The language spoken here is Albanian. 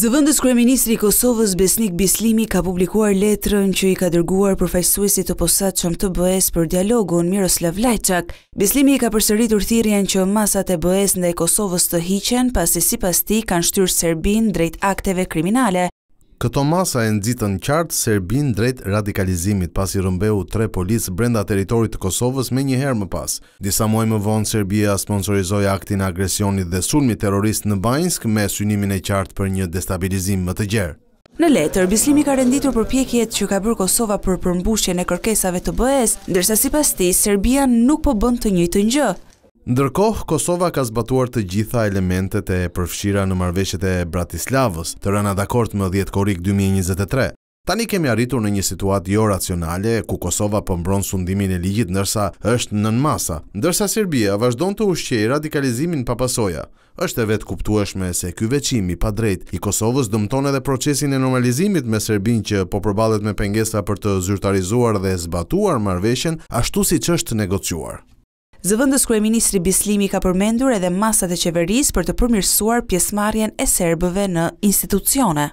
Zëvëndës Kryeministri Kosovës Besnik Bislimi ka publikuar letrën që i ka dërguar përfajsuesit të posat që më të bëhes për dialogun Miroslav Lajçak. Bislimi i ka përsëritur urthirjen që masat e bëhes ndaj Kosovës të hiqen, pasi si pas ti kanë shtyrë Serbin drejt akteve kriminale. Këto masa e nxitën qartë serbin drejt radikalizimit pasi rëmbeu tre policë brenda territorit të Kosovës më një herë më pas. Disa muaj më vonë Serbia sponsorizoi aktin e agresionit dhe sulmit terrorist në Banjsk me synimin e qartë për një destabilizim më të gjerë. Në letër, Bislimi ka renditur përpjekjet që ka bërë Kosova për përmbushjen e kërkesave të be dërsa ndërsa sipas tij Serbia nuk po bën të njëjtën gjë. Ndërkohë, Kosova ka zbatuar të gjitha elementet e përfshira në marveshjet e Bratislavës të rëna dakort më 10 korik 2023. Tani kemi arritur në një situatë jo racionale, ku Kosova pëmbron po sundimin e ligjit nërsa është nën masa, ndërsa Serbia vazhdon të ushqej radikalizimin papasoja. është e vetë kuptueshme se ky veqimi pa drejt i Kosovës dëmton edhe procesin e normalizimit me Serbin që po përbalet me pengesa për të zyrtarizuar dhe zbatuar marveshen ashtu si që është negociuar. Zëvëndës Kryeministri Bislimi ka përmendur edhe masat e qeveris për të përmirësuar pjesmarjen e serbëve në institucione.